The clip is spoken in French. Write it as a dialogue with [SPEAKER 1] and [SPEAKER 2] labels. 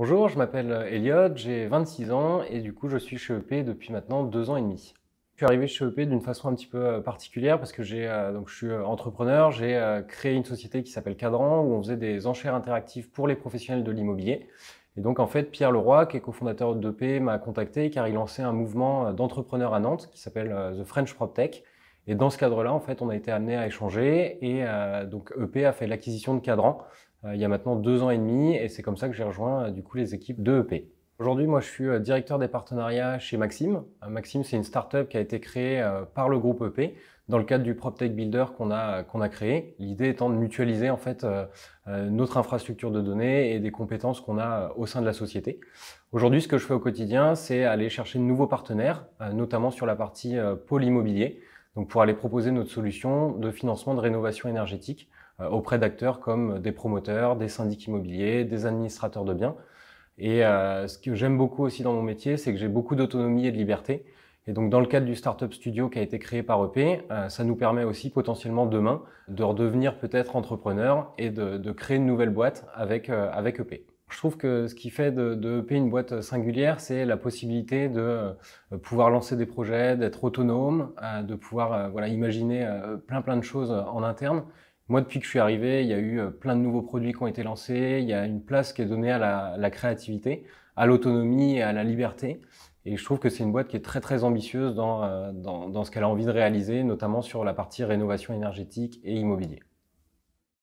[SPEAKER 1] Bonjour, je m'appelle Elliot, j'ai 26 ans et du coup je suis chez EP depuis maintenant deux ans et demi. Je suis arrivé chez EP d'une façon un petit peu euh, particulière parce que j'ai euh, donc je suis euh, entrepreneur, j'ai créé une société qui s'appelle Cadran où on faisait des enchères interactives pour les professionnels de l'immobilier. Et donc en fait Pierre Leroy, qui est cofondateur d'EP, m'a contacté car il lançait un mouvement d'entrepreneurs à Nantes qui s'appelle The French PropTech et dans ce cadre-là, en fait, on a été amené à échanger et euh, donc EP a fait l'acquisition de Cadran euh, il y a maintenant deux ans et demi et c'est comme ça que j'ai rejoint euh, du coup les équipes de EP. Aujourd'hui, moi, je suis euh, directeur des partenariats chez Maxime. Maxime, c'est une startup qui a été créée par le groupe EP dans le cadre du PropTech Builder qu'on a, qu'on a créé. L'idée étant de mutualiser en fait notre infrastructure de données et des compétences qu'on a au sein de la société. Aujourd'hui, ce que je fais au quotidien, c'est aller chercher de nouveaux partenaires, notamment sur la partie pôle immobilier donc pour aller proposer notre solution de financement de rénovation énergétique euh, auprès d'acteurs comme des promoteurs, des syndics immobiliers, des administrateurs de biens. Et euh, ce que j'aime beaucoup aussi dans mon métier, c'est que j'ai beaucoup d'autonomie et de liberté. Et donc dans le cadre du Startup Studio qui a été créé par EP, euh, ça nous permet aussi potentiellement demain de redevenir peut-être entrepreneur et de, créer une nouvelle boîte avec, avec EP. Je trouve que ce qui fait de, de e une boîte singulière, c'est la possibilité de euh, pouvoir lancer des projets, d'être autonome, euh, de pouvoir euh, voilà, imaginer plein plein de choses en interne. Moi, depuis que je suis arrivé, il y a eu plein de nouveaux produits qui ont été lancés, il y a une place qui est donnée à la, créativité, à l'autonomie et à la liberté. Et je trouve que c'est une boîte qui est très très ambitieuse dans ce qu'elle a envie de réaliser, notamment sur la partie rénovation énergétique et immobilier.